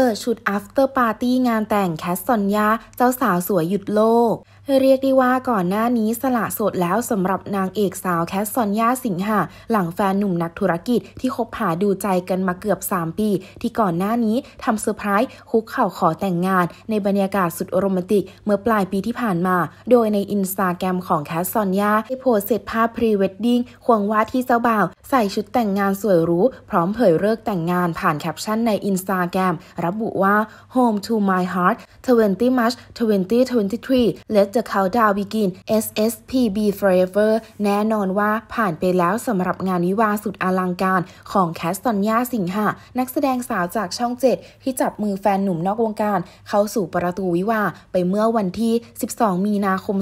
เปิดชุด after party งานแต่งแคสซอนยาเจ้าสาวสวยหยุดโลก เรียกได้ว่าก่อนหน้านี้สละสดแล้วสำหรับนางเอกสาวแคสซอนยาสิงหา หลังแฟนหนุ่มนักธุรกิจที่คบหาดูใจกันมาเกือบ 3 ปี ที่ก่อนหน้านี้ทำเซอร์ไพรส์คุกเข่าขอแต่งงานในบรรยากาศสุดโรแมนติก เมื่อปลายปีที่ผ่านมา โดยในอินสตาแกรมของแคสซอนยาได้โพสเสร็จภาพพรีเวดดิ้งควงว่าที่เจ้าบ่าว ใส่ชุดแต่งงานสวยรู้พร้อมเผยเลิกแต่งงานผ่านแคปชั่นในอินสตาแกรมระบุว่า Home to My Heart 20 March 2023 Let the Countdown Begin SSPB Forever แน่นอนว่าผ่านไปแล้วสำหรับงานวิวาสุดอลังการของแคสตัญญาสิงหะนักแสดงสาวจากช่อง7ที่จับมือแฟนหนุ่มนอกวงการเข้าสู่ประตูวิวาไปเมื่อวันที่ 12 มีนาคม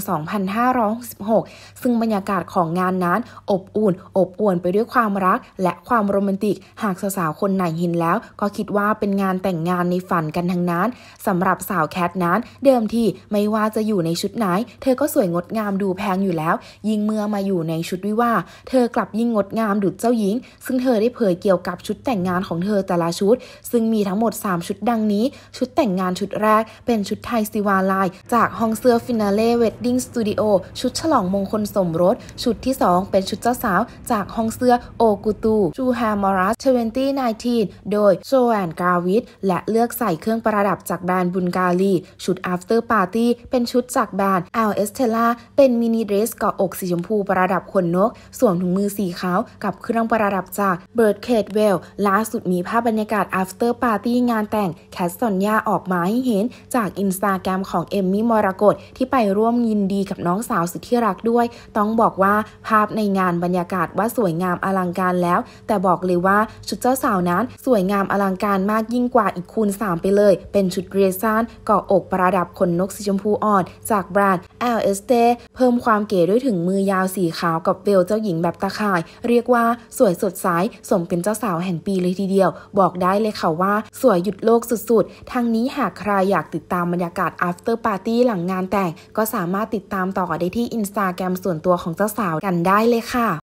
2566ซึ่งบรรยากาศของงานนั้น อบอุ่น อบอวลไปด้วยความรักและความโรแมนติกหากสาวๆ คนไหนเห็นแล้วก็คิดว่าเป็นงานแต่งงานในฝันกันทั้งนั้นสำหรับสาวแคทนั้น เดิมทีไม่ว่าจะอยู่ในชุดไหน เธอก็สวยงดงามดูแพงอยู่แล้ว ยิ่งเมื่อมาอยู่ในชุดวิวาเธอกลับยิ่งงดงามดุจเจ้าหญิง ซึ่งเธอได้เผยเกี่ยวกับชุดแต่งงานของเธอแต่ละชุด ซึ่งมีทั้งหมด 3 ชุดดังนี้ ชุดแต่งงานชุดแรก เป็นชุดไทยซิวาลายจากฮองเสอ้อฟินาเล่เวดดิ้งสตูดิโอชุดฉลองมงคลสมรสชุดที่ 2 เป็นชุดเจ้าสาว จากฮองเสอ้อโอกูตูจูฮามารัสเเวนตี้นทีนโดยโจแอนกาวิทและและเลือกใส่เครื่องประดับจากแบรนด์บุนกาลีชุด after party เป็นชุดจากแบรนด์ l e s t e l l a เป็นมินิเดรสเกาะอกสีชมพูประดับขนนก สวมถุงมือสีขาวกับเครื่องประดับจาก b i r d c a t w e l l ล่าสุดมีภาพบรรยากาศ after party งานแต่งแคสซอนยาออกมาให้เห็น จากอินสตาแกรมของเอมมี่มรกตที่ไปร่วมยินดีกับน้องสาวสุดที่รักด้วย ต้องบอกว่าภาพในงานบรรยากาศว่าสวยงามอลังการแล้ว แต่บอกเลยว่าชุดเจ้าสาวนั้นสวยงามอลังการมากยิ่งกว่าอีกคูณ 3 ไปเลย เป็นชุดเรซานเกาะอกประดับขนนกสีชมพูอ่อน จากแบรนด์ l s t เพิ่มความเก๋ด้วยถึงมือยาวสีขาวกับเวลเจ้าหญิงแบบตาข่าย เรียกว่า สวยสดใสสมเป็นเจ้าสาวแห่ง ปีเลยทีเดียว บอกได้เลยค่ะ ว่า สวย หยุดโลกสุด ๆ ทั้งนี้หากใครอยากติดตามบรรยากาศ after party หลังงานแต่งก็สามารถติดตามต่อได้ที่อินสตาแกรมส่วนตัวของเจ้าสาวกันได้เลยค่ะ